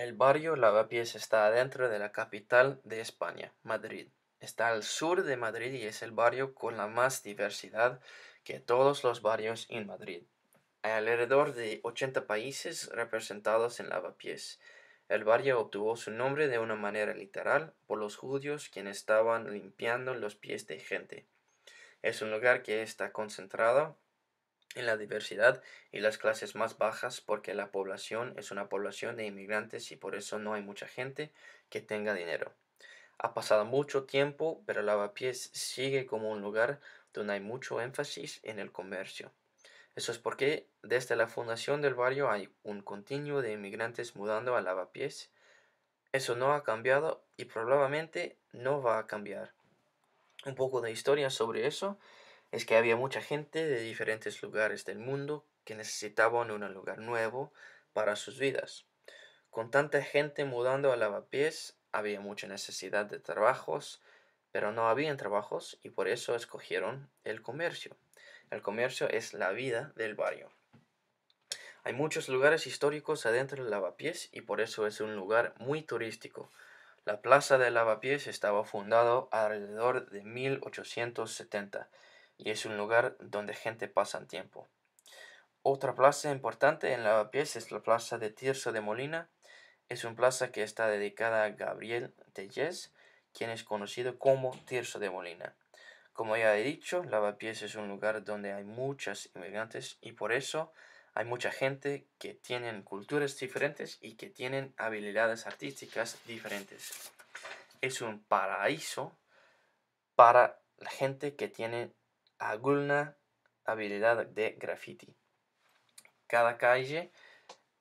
El barrio Lavapiés está dentro de la capital de España, Madrid. Está al sur de Madrid y es el barrio con la más diversidad que todos los barrios en Madrid. Hay alrededor de 80 países representados en Lavapiés. El barrio obtuvo su nombre de una manera literal por los judíos quienes estaban limpiando los pies de gente. Es un lugar que está concentrado en la diversidad y las clases más bajas porque la población es una población de inmigrantes y por eso no hay mucha gente que tenga dinero. Ha pasado mucho tiempo, pero Lavapiés sigue como un lugar donde hay mucho énfasis en el comercio. Eso es porque desde la fundación del barrio hay un continuo de inmigrantes mudando a Lavapiés. Eso no ha cambiado y probablemente no va a cambiar. Un poco de historia sobre eso es que había mucha gente de diferentes lugares del mundo que necesitaban un lugar nuevo para sus vidas. Con tanta gente mudando a Lavapiés, había mucha necesidad de trabajos, pero no habían trabajos y por eso escogieron el comercio. El comercio es la vida del barrio. Hay muchos lugares históricos adentro del Lavapiés y por eso es un lugar muy turístico. La plaza del Lavapiés estaba fundada alrededor de 1870 y es un lugar donde gente pasa tiempo. Otra plaza importante en Lavapiés es la plaza de Tirso de Molina. Es una plaza que está dedicada a Gabriel Tellez, quien es conocido como Tirso de Molina. Como ya he dicho, Lavapiés es un lugar donde hay muchas inmigrantes y por eso hay mucha gente que tienen culturas diferentes y que tienen habilidades artísticas diferentes. Es un paraíso para la gente que tiene alguna habilidad de graffiti. Cada calle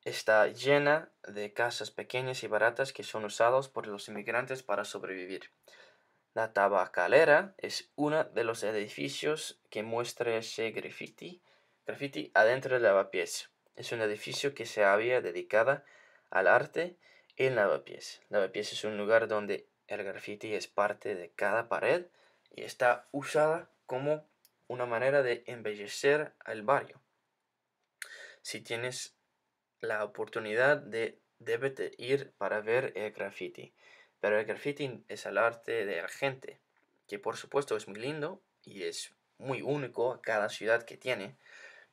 está llena de casas pequeñas y baratas que son usadas por los inmigrantes para sobrevivir. La tabacalera es uno de los edificios que muestra ese graffiti, graffiti adentro de Lavapiés. Es un edificio que se había dedicado al arte en Lavapiés. Lavapiés es un lugar donde el graffiti es parte de cada pared y está usada como una manera de embellecer el barrio. Si tienes la oportunidad de debes ir para ver el graffiti. Pero el graffiti es el arte de la gente, que por supuesto es muy lindo y es muy único a cada ciudad que tiene.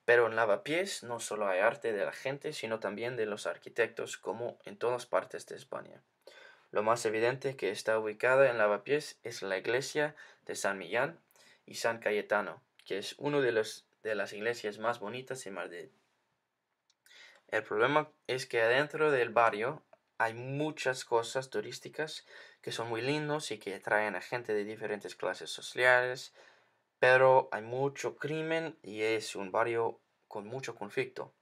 Pero en Lavapiés no solo hay arte de la gente, sino también de los arquitectos, como en todas partes de España. Lo más evidente que está ubicada en Lavapiés es la iglesia de San Millán y San Cayetano, que es una de, los, de las iglesias más bonitas en Madrid. El problema es que adentro del barrio hay muchas cosas turísticas que son muy lindos y que atraen a gente de diferentes clases sociales, pero hay mucho crimen y es un barrio con mucho conflicto.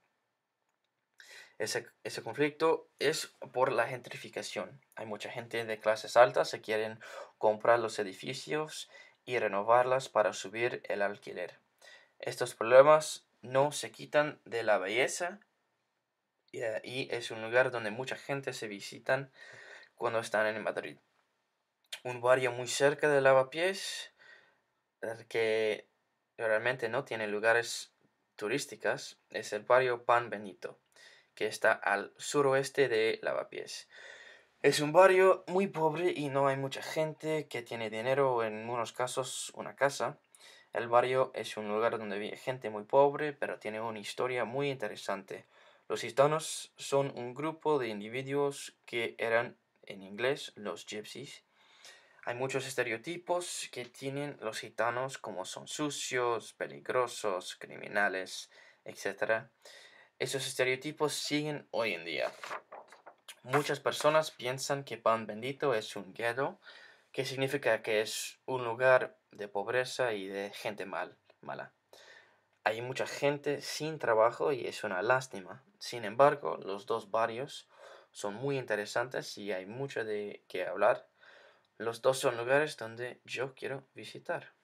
Ese, ese, conflicto es por la gentrificación. Hay mucha gente de clases altas que quieren comprar los edificios y renovarlas para subir el alquiler. Estos problemas no se quitan de la belleza y, es un lugar donde mucha gente se visitan cuando están en Madrid. Un barrio muy cerca de Lavapiés que realmente no tiene lugares turísticas es el barrio Pan Benito, que está al suroeste de Lavapiés. Es un barrio muy pobre y no hay mucha gente que tiene dinero o en algunos casos una casa. El barrio es un lugar donde vive gente muy pobre, pero tiene una historia muy interesante. Los gitanos son un grupo de individuos que eran, en inglés, los gypsies. Hay muchos estereotipos que tienen los gitanos como son sucios, peligrosos, criminales, etc. Esos estereotipos siguen hoy en día. Muchas personas piensan que Pan Bendito es un ghetto, que significa que es un lugar de pobreza y de gente mal, mala. Hay mucha gente sin trabajo y es una lástima. Sin embargo, los dos barrios son muy interesantes y hay mucho de qué hablar. Los dos son lugares donde yo quiero visitar.